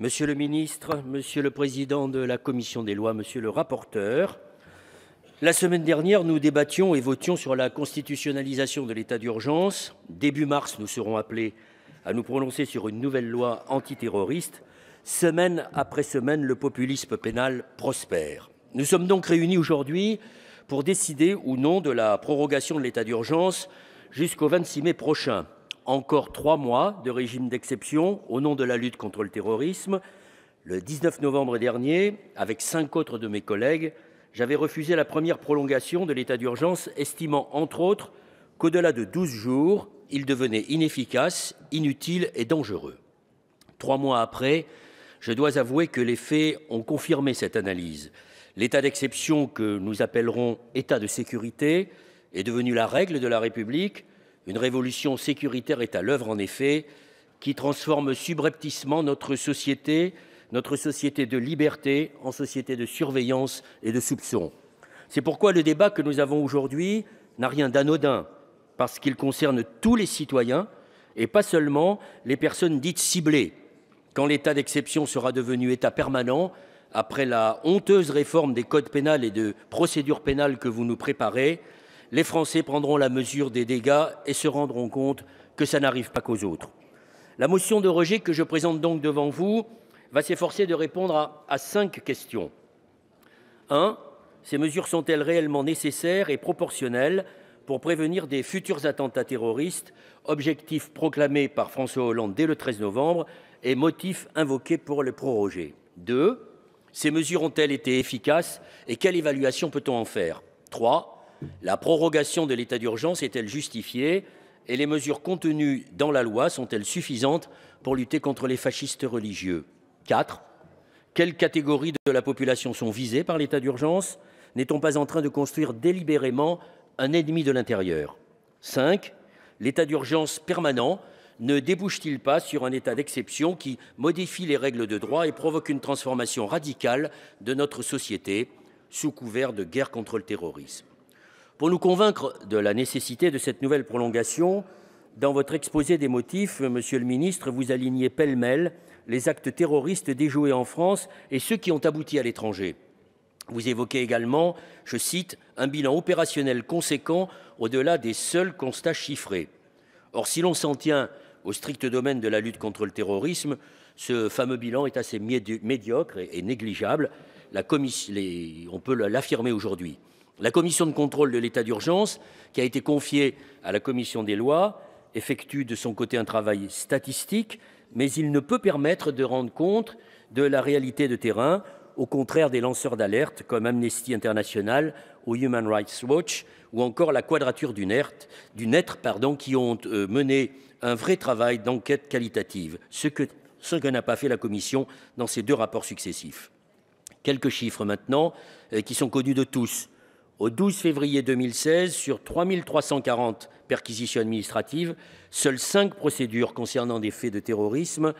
Monsieur le ministre, monsieur le président de la commission des lois, monsieur le rapporteur, la semaine dernière, nous débattions et votions sur la constitutionnalisation de l'état d'urgence. Début mars, nous serons appelés à nous prononcer sur une nouvelle loi antiterroriste. Semaine après semaine, le populisme pénal prospère. Nous sommes donc réunis aujourd'hui pour décider ou non de la prorogation de l'état d'urgence jusqu'au 26 mai prochain encore trois mois de régime d'exception au nom de la lutte contre le terrorisme. Le 19 novembre dernier, avec cinq autres de mes collègues, j'avais refusé la première prolongation de l'état d'urgence, estimant, entre autres, qu'au-delà de 12 jours, il devenait inefficace, inutile et dangereux. Trois mois après, je dois avouer que les faits ont confirmé cette analyse. L'état d'exception que nous appellerons état de sécurité est devenu la règle de la République, une révolution sécuritaire est à l'œuvre, en effet, qui transforme subrepticement notre société, notre société de liberté, en société de surveillance et de soupçon. C'est pourquoi le débat que nous avons aujourd'hui n'a rien d'anodin, parce qu'il concerne tous les citoyens et pas seulement les personnes dites ciblées. Quand l'état d'exception sera devenu état permanent, après la honteuse réforme des codes pénals et de procédures pénales que vous nous préparez, les Français prendront la mesure des dégâts et se rendront compte que ça n'arrive pas qu'aux autres. La motion de rejet que je présente donc devant vous va s'efforcer de répondre à, cinq questions. 1. Ces mesures sont-elles réellement nécessaires et proportionnelles pour prévenir des futurs attentats terroristes, objectif proclamé par François Hollande dès le 13 novembre et motif invoqué pour le proroger 2. Ces mesures ont-elles été efficaces et quelle évaluation peut-on en faire 3. La prorogation de l'état d'urgence est-elle justifiée et les mesures contenues dans la loi sont-elles suffisantes pour lutter contre les fascistes religieux 4. Quelles catégories de la population sont visées par l'état d'urgence N'est-on pas en train de construire délibérément un ennemi de l'intérieur 5. L'état d'urgence permanent ne débouche-t-il pas sur un état d'exception qui modifie les règles de droit et provoque une transformation radicale de notre société sous couvert de guerre contre le terrorisme pour nous convaincre de la nécessité de cette nouvelle prolongation, dans votre exposé des motifs, monsieur le ministre, vous alignez pêle-mêle les actes terroristes déjoués en France et ceux qui ont abouti à l'étranger. Vous évoquez également, je cite, un bilan opérationnel conséquent au-delà des seuls constats chiffrés. Or, si l'on s'en tient au strict domaine de la lutte contre le terrorisme, ce fameux bilan est assez médiocre et négligeable. on peut l'affirmer aujourd'hui. La commission de contrôle de l'état d'urgence, qui a été confiée à la commission des lois, effectue de son côté un travail statistique, mais il ne peut permettre de rendre compte de la réalité de terrain, au contraire des lanceurs d'alerte comme Amnesty International ou Human Rights Watch, ou encore la Quadrature du net, du net pardon, qui ont euh, mené un vrai travail d'enquête qualitative, ce que, n'a pas fait la Commission dans ses deux rapports successifs. Quelques chiffres maintenant euh, qui sont connus de tous. Au 12 février 2016, sur 3340 perquisitions administratives, seules 5 procédures concernant des faits de terrorisme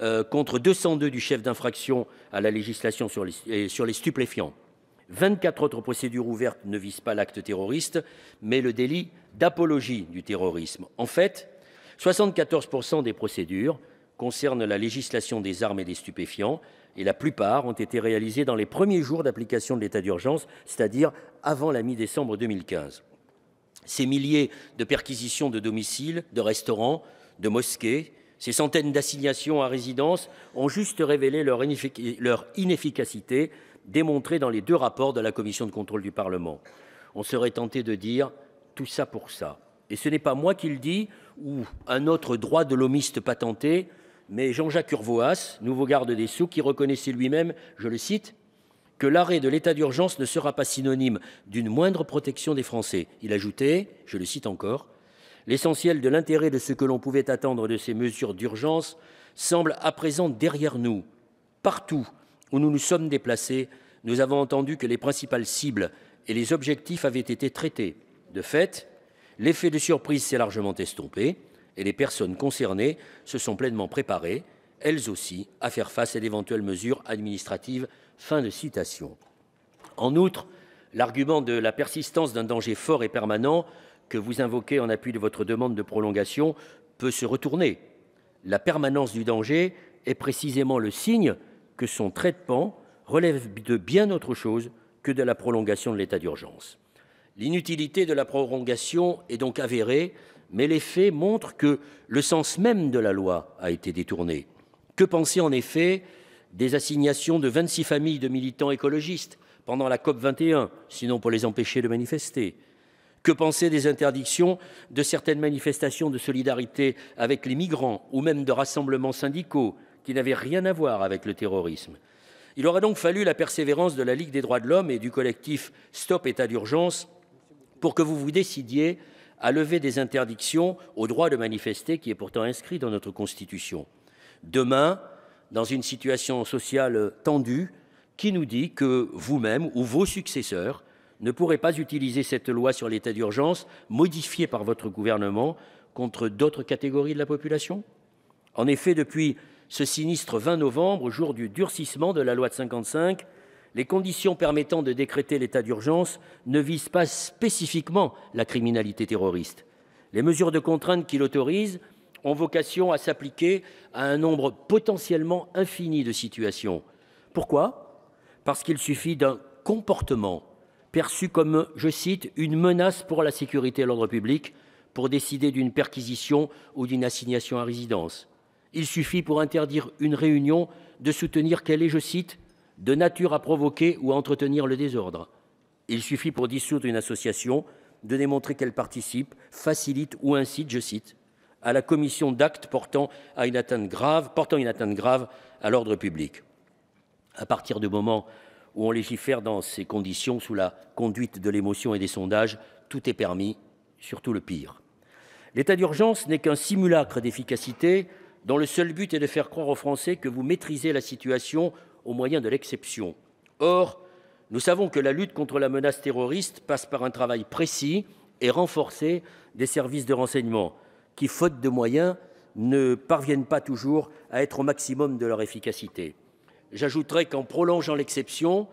euh, contre 202 du chef d'infraction à la législation sur les, sur les stupéfiants. 24 autres procédures ouvertes ne visent pas l'acte terroriste, mais le délit d'apologie du terrorisme. En fait, 74% des procédures concernent la législation des armes et des stupéfiants, et la plupart ont été réalisés dans les premiers jours d'application de l'état d'urgence, c'est-à-dire avant la mi-décembre 2015. Ces milliers de perquisitions de domiciles, de restaurants, de mosquées, ces centaines d'assignations à résidence ont juste révélé leur, leur inefficacité, démontrée dans les deux rapports de la commission de contrôle du Parlement. On serait tenté de dire tout ça pour ça. Et ce n'est pas moi qui le dis, ou un autre droit de l'homiste patenté, mais Jean-Jacques Urvoas, nouveau garde des Sceaux, qui reconnaissait lui-même, je le cite, que l'arrêt de l'état d'urgence ne sera pas synonyme d'une moindre protection des Français. Il ajoutait, je le cite encore, L'essentiel de l'intérêt de ce que l'on pouvait attendre de ces mesures d'urgence semble à présent derrière nous. Partout où nous nous sommes déplacés, nous avons entendu que les principales cibles et les objectifs avaient été traités. De fait, l'effet de surprise s'est largement estompé et les personnes concernées se sont pleinement préparées, elles aussi, à faire face à d'éventuelles mesures administratives. Fin de citation. En outre, l'argument de la persistance d'un danger fort et permanent que vous invoquez en appui de votre demande de prolongation peut se retourner. La permanence du danger est précisément le signe que son traitement relève de bien autre chose que de la prolongation de l'état d'urgence. L'inutilité de la prolongation est donc avérée mais les faits montrent que le sens même de la loi a été détourné. Que penser en effet des assignations de 26 familles de militants écologistes pendant la COP 21, sinon pour les empêcher de manifester Que penser des interdictions de certaines manifestations de solidarité avec les migrants ou même de rassemblements syndicaux qui n'avaient rien à voir avec le terrorisme Il aura donc fallu la persévérance de la Ligue des droits de l'homme et du collectif Stop État d'urgence pour que vous vous décidiez à lever des interdictions au droit de manifester qui est pourtant inscrit dans notre Constitution. Demain, dans une situation sociale tendue, qui nous dit que vous-même ou vos successeurs ne pourrez pas utiliser cette loi sur l'état d'urgence modifiée par votre gouvernement contre d'autres catégories de la population En effet, depuis ce sinistre 20 novembre, jour du durcissement de la loi de 55, les conditions permettant de décréter l'état d'urgence ne visent pas spécifiquement la criminalité terroriste. Les mesures de contrainte qui l'autorisent ont vocation à s'appliquer à un nombre potentiellement infini de situations. Pourquoi Parce qu'il suffit d'un comportement perçu comme, je cite, une menace pour la sécurité et l'ordre public pour décider d'une perquisition ou d'une assignation à résidence. Il suffit pour interdire une réunion de soutenir qu'elle est, je cite, de nature à provoquer ou à entretenir le désordre. Il suffit pour dissoudre une association de démontrer qu'elle participe, facilite ou incite, je cite, à la commission d'actes portant, à une atteinte grave, portant une atteinte grave à l'ordre public. À partir du moment où on légifère dans ces conditions, sous la conduite de l'émotion et des sondages, tout est permis, surtout le pire. L'état d'urgence n'est qu'un simulacre d'efficacité dont le seul but est de faire croire aux Français que vous maîtrisez la situation au moyen de l'exception. Or, nous savons que la lutte contre la menace terroriste passe par un travail précis et renforcé des services de renseignement, qui, faute de moyens, ne parviennent pas toujours à être au maximum de leur efficacité. J'ajouterai qu'en prolongeant l'exception,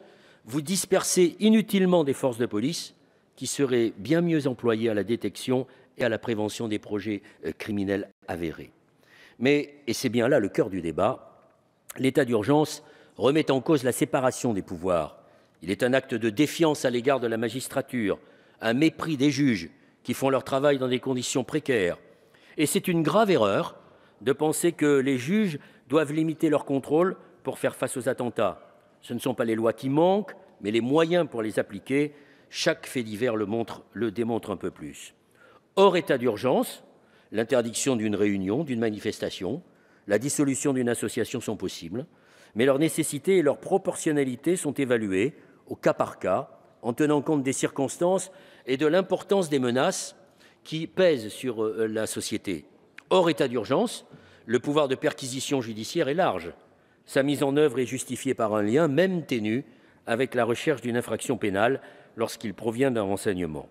vous dispersez inutilement des forces de police qui seraient bien mieux employées à la détection et à la prévention des projets euh, criminels avérés. Mais, et c'est bien là le cœur du débat, l'état d'urgence remet en cause la séparation des pouvoirs. Il est un acte de défiance à l'égard de la magistrature, un mépris des juges qui font leur travail dans des conditions précaires. Et c'est une grave erreur de penser que les juges doivent limiter leur contrôle pour faire face aux attentats. Ce ne sont pas les lois qui manquent, mais les moyens pour les appliquer. Chaque fait divers le, montre, le démontre un peu plus. Hors état d'urgence, l'interdiction d'une réunion, d'une manifestation, la dissolution d'une association sont possibles mais leur nécessité et leur proportionnalité sont évaluées au cas par cas, en tenant compte des circonstances et de l'importance des menaces qui pèsent sur euh, la société. Hors état d'urgence, le pouvoir de perquisition judiciaire est large. Sa mise en œuvre est justifiée par un lien, même ténu, avec la recherche d'une infraction pénale lorsqu'il provient d'un renseignement.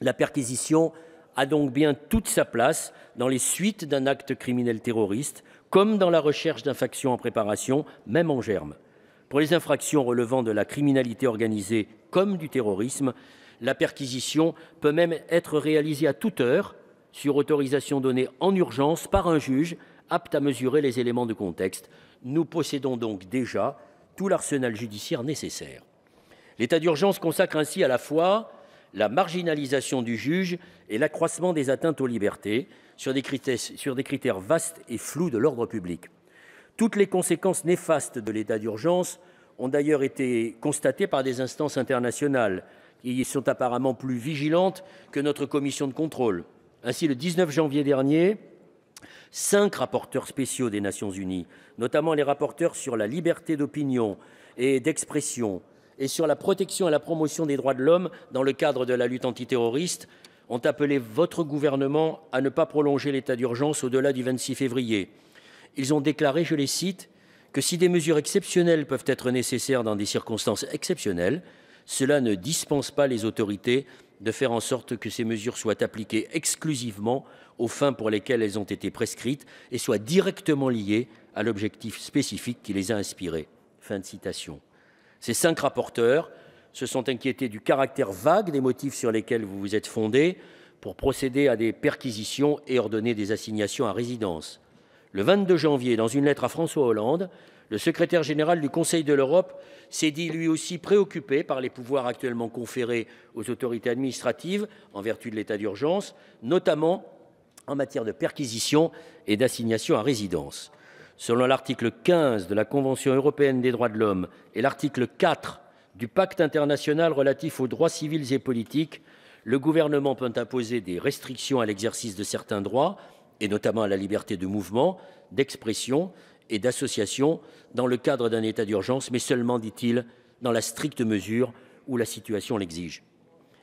La perquisition a donc bien toute sa place dans les suites d'un acte criminel terroriste, comme dans la recherche d'infractions en préparation, même en germe. Pour les infractions relevant de la criminalité organisée comme du terrorisme, la perquisition peut même être réalisée à toute heure, sur autorisation donnée en urgence par un juge apte à mesurer les éléments de contexte. Nous possédons donc déjà tout l'arsenal judiciaire nécessaire. L'état d'urgence consacre ainsi à la fois la marginalisation du juge et l'accroissement des atteintes aux libertés sur des, critères, vastes et flous de l'ordre public. Toutes les conséquences néfastes de l'état d'urgence ont d'ailleurs été constatées par des instances internationales qui sont apparemment plus vigilantes que notre commission de contrôle. Ainsi, le 19 janvier dernier, cinq rapporteurs spéciaux des Nations Unies, notamment les rapporteurs sur la liberté d'opinion et d'expression, et sur la protection et la promotion des droits de l'homme dans le cadre de la lutte antiterroriste ont appelé votre gouvernement à ne pas prolonger l'état d'urgence au-delà du 26 février. Ils ont déclaré, je les cite, que si des mesures exceptionnelles peuvent être nécessaires dans des circonstances exceptionnelles, cela ne dispense pas les autorités de faire en sorte que ces mesures soient appliquées exclusivement aux fins pour lesquelles elles ont été prescrites et soient directement liées à l'objectif spécifique qui les a inspirées. Fin de citation. Ces cinq rapporteurs se sont inquiétés du caractère vague des motifs sur lesquels vous vous êtes fondés pour procéder à des perquisitions et ordonner des assignations à résidence. Le 22 janvier, dans une lettre à François Hollande, le secrétaire général du Conseil de l'Europe s'est dit lui aussi préoccupé par les pouvoirs actuellement conférés aux autorités administratives en vertu de l'état d'urgence, notamment en matière de perquisition et d'assignation à résidence selon l'article 15 de la Convention européenne des droits de l'homme et l'article 4 du pacte international relatif aux droits civils et politiques, le gouvernement peut imposer des restrictions à l'exercice de certains droits, et notamment à la liberté de mouvement, d'expression et d'association dans le cadre d'un état d'urgence, mais seulement, dit-il, dans la stricte mesure où la situation l'exige.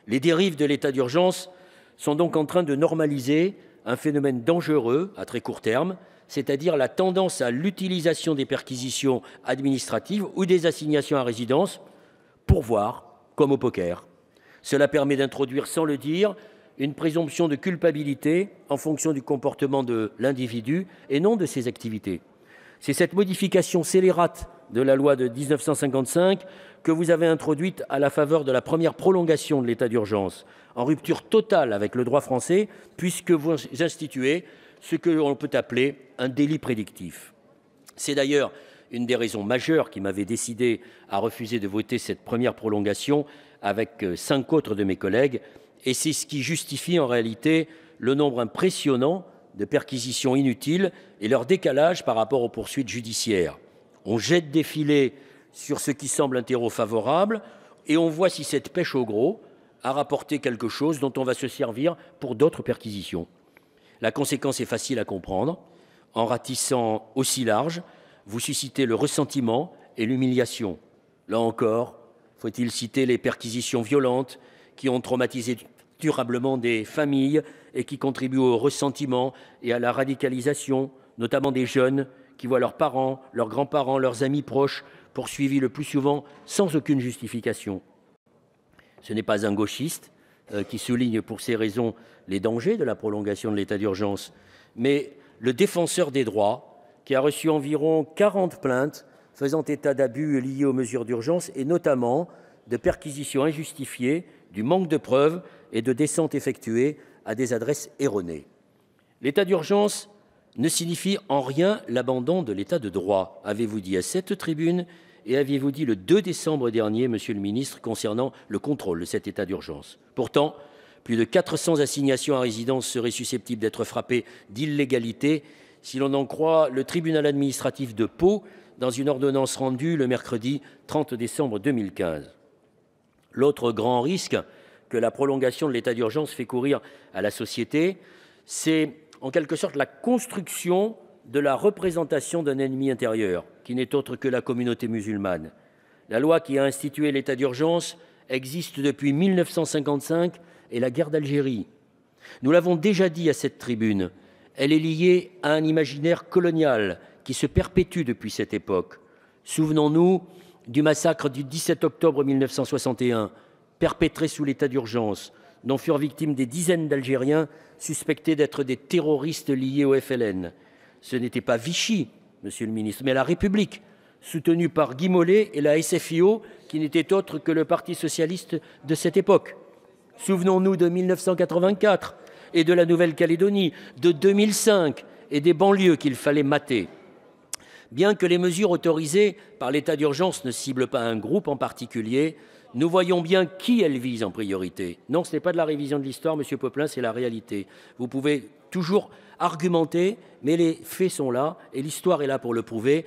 Les dérives de l'état d'urgence sont donc en train de normaliser un phénomène dangereux à très court terme, c'est-à-dire la tendance à l'utilisation des perquisitions administratives ou des assignations à résidence pour voir, comme au poker. Cela permet d'introduire, sans le dire, une présomption de culpabilité en fonction du comportement de l'individu et non de ses activités. C'est cette modification scélérate de la loi de 1955 que vous avez introduite à la faveur de la première prolongation de l'état d'urgence, en rupture totale avec le droit français, puisque vous instituez ce que l'on peut appeler un délit prédictif. C'est d'ailleurs une des raisons majeures qui m'avait décidé à refuser de voter cette première prolongation avec euh, cinq autres de mes collègues, et c'est ce qui justifie en réalité le nombre impressionnant de perquisitions inutiles et leur décalage par rapport aux poursuites judiciaires. On jette des filets sur ce qui semble un terreau favorable et on voit si cette pêche au gros a rapporté quelque chose dont on va se servir pour d'autres perquisitions. La conséquence est facile à comprendre. En ratissant aussi large, vous suscitez le ressentiment et l'humiliation. Là encore, faut-il citer les perquisitions violentes qui ont traumatisé durablement des familles et qui contribuent au ressentiment et à la radicalisation, notamment des jeunes qui voient leurs parents, leurs grands-parents, leurs amis proches poursuivis le plus souvent sans aucune justification. Ce n'est pas un gauchiste, euh, qui souligne pour ces raisons les dangers de la prolongation de l'état d'urgence, mais le défenseur des droits, qui a reçu environ 40 plaintes faisant état d'abus liés aux mesures d'urgence et notamment de perquisitions injustifiées, du manque de preuves et de descentes effectuées à des adresses erronées. L'état d'urgence ne signifie en rien l'abandon de l'état de droit, avez-vous dit à cette tribune, et aviez-vous dit le 2 décembre dernier, Monsieur le Ministre, concernant le contrôle de cet état d'urgence. Pourtant, plus de 400 assignations à résidence seraient susceptibles d'être frappées d'illégalité si l'on en croit le tribunal administratif de Pau dans une ordonnance rendue le mercredi 30 décembre 2015. L'autre grand risque que la prolongation de l'état d'urgence fait courir à la société, c'est en quelque sorte la construction de la représentation d'un ennemi intérieur, qui n'est autre que la communauté musulmane. La loi qui a institué l'état d'urgence existe depuis 1955 et la guerre d'Algérie. Nous l'avons déjà dit à cette tribune, elle est liée à un imaginaire colonial qui se perpétue depuis cette époque. Souvenons-nous du massacre du 17 octobre 1961, perpétré sous l'état d'urgence, dont furent victimes des dizaines d'Algériens suspectés d'être des terroristes liés au FLN. Ce n'était pas Vichy Monsieur le ministre, mais la République, soutenue par Guy Mollet et la SFIO, qui n'était autre que le Parti socialiste de cette époque. Souvenons-nous de 1984 et de la Nouvelle-Calédonie, de 2005 et des banlieues qu'il fallait mater. Bien que les mesures autorisées par l'état d'urgence ne ciblent pas un groupe en particulier, nous voyons bien qui elle vise en priorité. Non, ce n'est pas de la révision de l'histoire, Monsieur Poplin, c'est la réalité. Vous pouvez toujours argumenter, mais les faits sont là et l'histoire est là pour le prouver.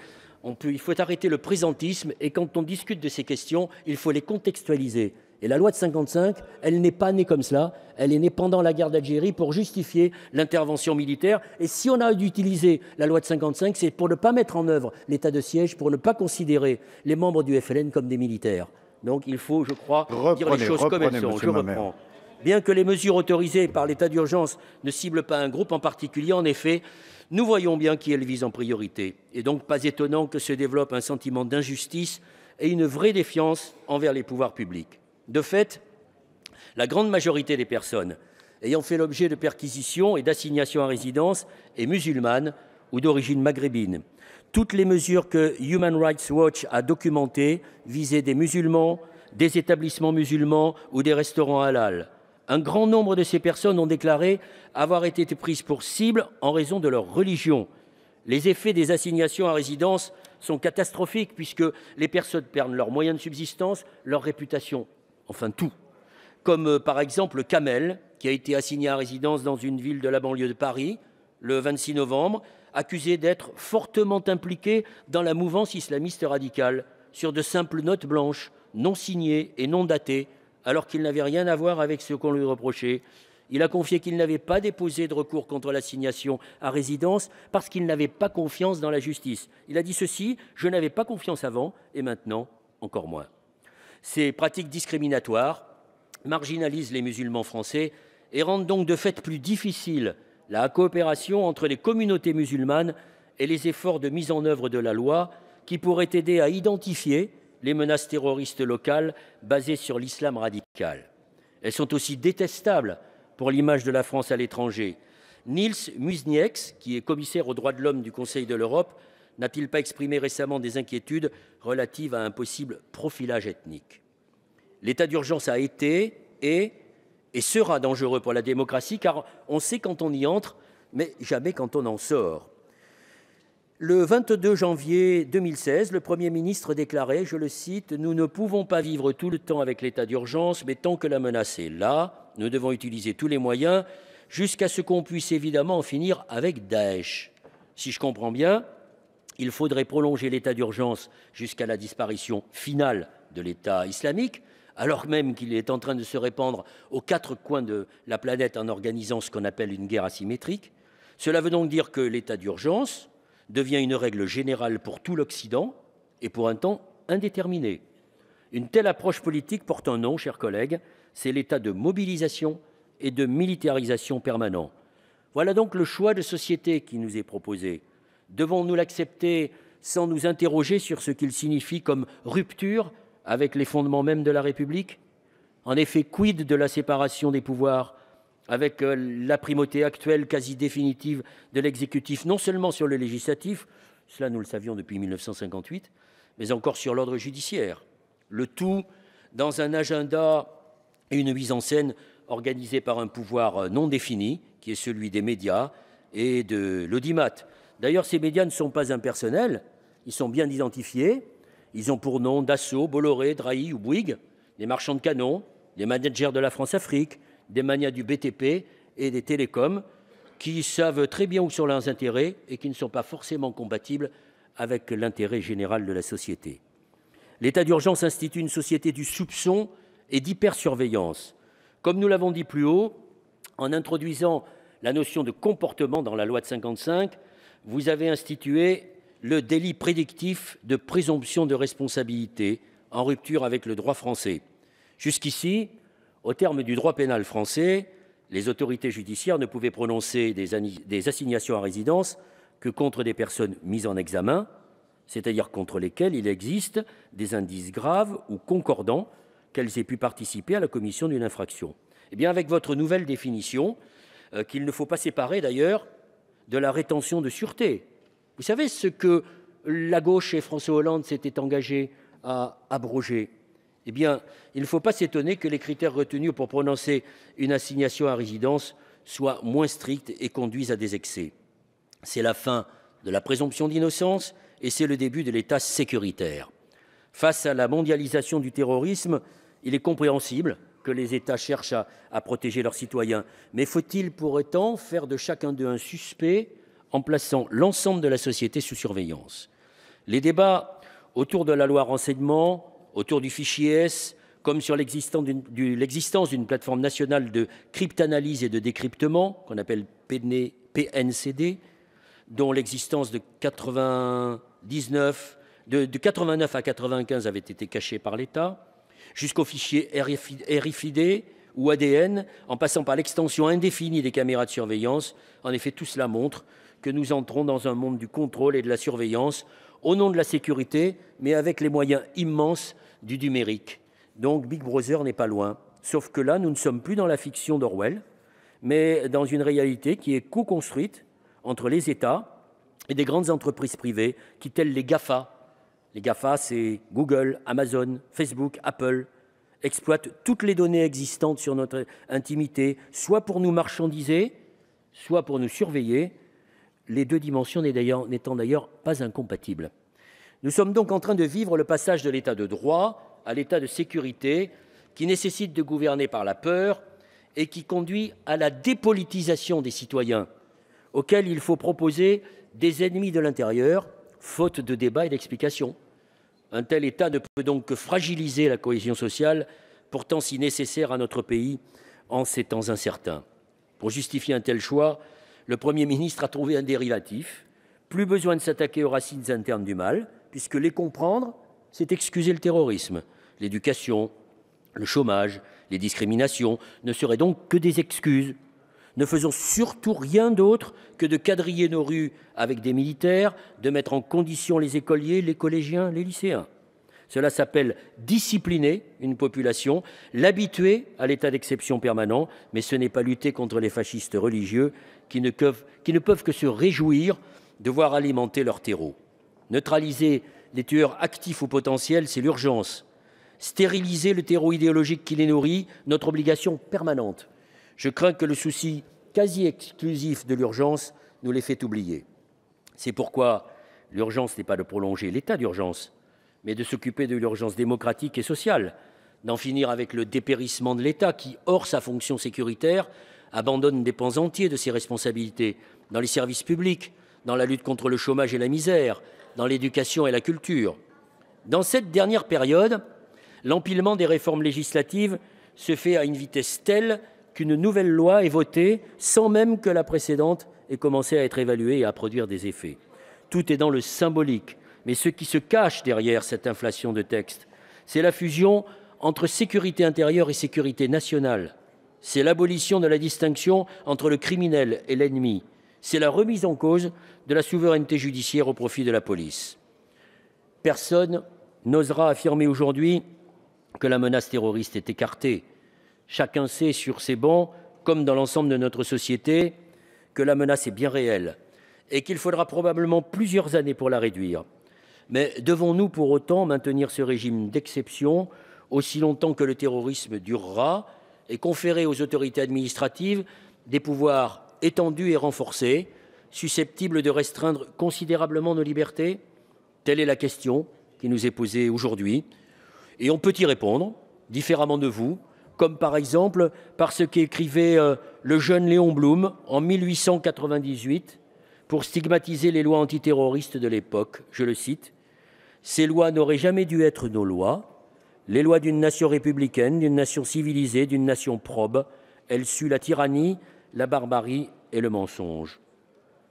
il faut arrêter le présentisme et quand on discute de ces questions, il faut les contextualiser. Et la loi de 55, elle n'est pas née comme cela. Elle est née pendant la guerre d'Algérie pour justifier l'intervention militaire. Et si on a utilisé la loi de 55, c'est pour ne pas mettre en œuvre l'état de siège, pour ne pas considérer les membres du FLN comme des militaires. Donc il faut, je crois, dire les choses comme elles sont. Je reprends. Bien que les mesures autorisées par l'état d'urgence ne ciblent pas un groupe en particulier, en effet, nous voyons bien qui elles visent en priorité. Et donc pas étonnant que se développe un sentiment d'injustice et une vraie défiance envers les pouvoirs publics. De fait, la grande majorité des personnes ayant fait l'objet de perquisitions et d'assignations à résidence est musulmane ou d'origine maghrébine. Toutes les mesures que Human Rights Watch a documentées visaient des musulmans, des établissements musulmans ou des restaurants halal. Un grand nombre de ces personnes ont déclaré avoir été prises pour cible en raison de leur religion. Les effets des assignations à résidence sont catastrophiques puisque les personnes perdent leurs moyens de subsistance, leur réputation, enfin tout. Comme euh, par exemple Kamel, qui a été assigné à résidence dans une ville de la banlieue de Paris le 26 novembre, accusé d'être fortement impliqué dans la mouvance islamiste radicale, sur de simples notes blanches, non signées et non datées, alors qu'il n'avait rien à voir avec ce qu'on lui reprochait. Il a confié qu'il n'avait pas déposé de recours contre l'assignation à résidence parce qu'il n'avait pas confiance dans la justice. Il a dit ceci, je n'avais pas confiance avant et maintenant encore moins. Ces pratiques discriminatoires marginalisent les musulmans français et rendent donc de fait plus difficile la coopération entre les communautés musulmanes et les efforts de mise en œuvre de la loi qui pourraient aider à identifier les menaces terroristes locales basées sur l'islam radical. Elles sont aussi détestables pour l'image de la France à l'étranger. Niels Muiznieks, qui est commissaire aux droits de l'homme du Conseil de l'Europe, n'a-t-il pas exprimé récemment des inquiétudes relatives à un possible profilage ethnique L'état d'urgence a été et et sera dangereux pour la démocratie, car on sait quand on y entre, mais jamais quand on en sort. Le 22 janvier 2016, le Premier ministre déclarait, je le cite, Nous ne pouvons pas vivre tout le temps avec l'état d'urgence, mais tant que la menace est là, nous devons utiliser tous les moyens jusqu'à ce qu'on puisse évidemment en finir avec Daesh. Si je comprends bien, il faudrait prolonger l'état d'urgence jusqu'à la disparition finale de l'État islamique, alors même qu'il est en train de se répandre aux quatre coins de la planète en organisant ce qu'on appelle une guerre asymétrique. Cela veut donc dire que l'état d'urgence devient une règle générale pour tout l'Occident et pour un temps indéterminé. Une telle approche politique porte un nom, chers collègues, c'est l'état de mobilisation et de militarisation permanent. Voilà donc le choix de société qui nous est proposé. Devons-nous l'accepter sans nous interroger sur ce qu'il signifie comme rupture avec les fondements même de la République En effet, quid de la séparation des pouvoirs avec euh, la primauté actuelle quasi définitive de l'exécutif, non seulement sur le législatif, cela nous le savions depuis 1958, mais encore sur l'ordre judiciaire. Le tout dans un agenda et une mise en scène organisée par un pouvoir euh, non défini, qui est celui des médias et de l'audimat. D'ailleurs, ces médias ne sont pas impersonnels, ils sont bien identifiés, ils ont pour nom Dassault, Bolloré, Drahi ou Bouygues, des marchands de canons, des managers de la France-Afrique, des manias du BTP et des télécoms, qui savent très bien où sont leurs intérêts et qui ne sont pas forcément compatibles avec l'intérêt général de la société. L'état d'urgence institue une société du soupçon et d'hypersurveillance. Comme nous l'avons dit plus haut, en introduisant la notion de comportement dans la loi de 55, vous avez institué le délit prédictif de présomption de responsabilité en rupture avec le droit français. Jusqu'ici, au terme du droit pénal français, les autorités judiciaires ne pouvaient prononcer des, assignations à résidence que contre des personnes mises en examen, c'est-à-dire contre lesquelles il existe des indices graves ou concordants qu'elles aient pu participer à la commission d'une infraction. Eh bien, avec votre nouvelle définition, euh, qu'il ne faut pas séparer d'ailleurs de la rétention de sûreté, vous savez ce que la gauche et François Hollande s'étaient engagés à abroger Eh bien, il ne faut pas s'étonner que les critères retenus pour prononcer une assignation à résidence soient moins stricts et conduisent à des excès. C'est la fin de la présomption d'innocence et c'est le début de l'État sécuritaire. Face à la mondialisation du terrorisme, il est compréhensible que les États cherchent à, à protéger leurs citoyens. Mais faut-il pour autant faire de chacun d'eux un suspect en plaçant l'ensemble de la société sous surveillance. Les débats autour de la loi renseignement, autour du fichier S, comme sur l'existence d'une plateforme nationale de cryptanalyse et de décryptement, qu'on appelle PNCD, e, dont l'existence de 99, de, 89 à 95 avait été cachée par l'État, jusqu'au fichier RFID ou ADN, en passant par l'extension indéfinie des caméras de surveillance. En effet, tout cela montre que nous entrons dans un monde du contrôle et de la surveillance, au nom de la sécurité, mais avec les moyens immenses du numérique. Donc Big Brother n'est pas loin. Sauf que là, nous ne sommes plus dans la fiction d'Orwell, mais dans une réalité qui est co-construite entre les États et des grandes entreprises privées qui, telles les GAFA, les GAFA, c'est Google, Amazon, Facebook, Apple, exploitent toutes les données existantes sur notre intimité, soit pour nous marchandiser, soit pour nous surveiller, les deux dimensions n'étant d'ailleurs pas incompatibles. Nous sommes donc en train de vivre le passage de l'état de droit à l'état de sécurité qui nécessite de gouverner par la peur et qui conduit à la dépolitisation des citoyens, auxquels il faut proposer des ennemis de l'intérieur, faute de débat et d'explication. Un tel état ne peut donc que fragiliser la cohésion sociale, pourtant si nécessaire à notre pays en ces temps incertains. Pour justifier un tel choix, le Premier ministre a trouvé un dérivatif. Plus besoin de s'attaquer aux racines internes du mal, puisque les comprendre, c'est excuser le terrorisme. L'éducation, le chômage, les discriminations ne seraient donc que des excuses. Ne faisons surtout rien d'autre que de quadriller nos rues avec des militaires, de mettre en condition les écoliers, les collégiens, les lycéens. Cela s'appelle discipliner une population, l'habituer à l'état d'exception permanent, mais ce n'est pas lutter contre les fascistes religieux, qui ne, peuvent, que se réjouir de voir alimenter leur terreau. Neutraliser les tueurs actifs ou potentiels, c'est l'urgence. Stériliser le terreau idéologique qui les nourrit, notre obligation permanente. Je crains que le souci quasi exclusif de l'urgence nous les fait oublier. C'est pourquoi l'urgence n'est pas de prolonger l'état d'urgence, mais de s'occuper de l'urgence démocratique et sociale, d'en finir avec le dépérissement de l'État qui, hors sa fonction sécuritaire, abandonne des pans entiers de ses responsabilités dans les services publics, dans la lutte contre le chômage et la misère, dans l'éducation et la culture. Dans cette dernière période, l'empilement des réformes législatives se fait à une vitesse telle qu'une nouvelle loi est votée sans même que la précédente ait commencé à être évaluée et à produire des effets. Tout est dans le symbolique, mais ce qui se cache derrière cette inflation de textes, c'est la fusion entre sécurité intérieure et sécurité nationale, c'est l'abolition de la distinction entre le criminel et l'ennemi, c'est la remise en cause de la souveraineté judiciaire au profit de la police. Personne n'osera affirmer aujourd'hui que la menace terroriste est écartée. Chacun sait sur ses bancs, comme dans l'ensemble de notre société, que la menace est bien réelle et qu'il faudra probablement plusieurs années pour la réduire. Mais devons-nous pour autant maintenir ce régime d'exception aussi longtemps que le terrorisme durera et conférer aux autorités administratives des pouvoirs étendus et renforcés, susceptibles de restreindre considérablement nos libertés Telle est la question qui nous est posée aujourd'hui. Et on peut y répondre différemment de vous, comme par exemple par ce qu'écrivait euh, le jeune Léon Blum en 1898 pour stigmatiser les lois antiterroristes de l'époque. Je le cite Ces lois n'auraient jamais dû être nos lois, les lois d'une nation républicaine, d'une nation civilisée, d'une nation probe. elles suent la tyrannie, la barbarie et le mensonge.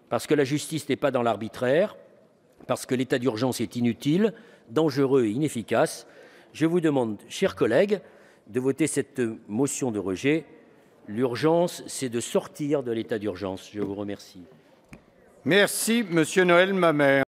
Parce que la justice n'est pas dans l'arbitraire, parce que l'état d'urgence est inutile, dangereux et inefficace, je vous demande, chers collègues, de voter cette motion de rejet. L'urgence, c'est de sortir de l'état d'urgence. Je vous remercie. Merci, Monsieur Noël Mamère.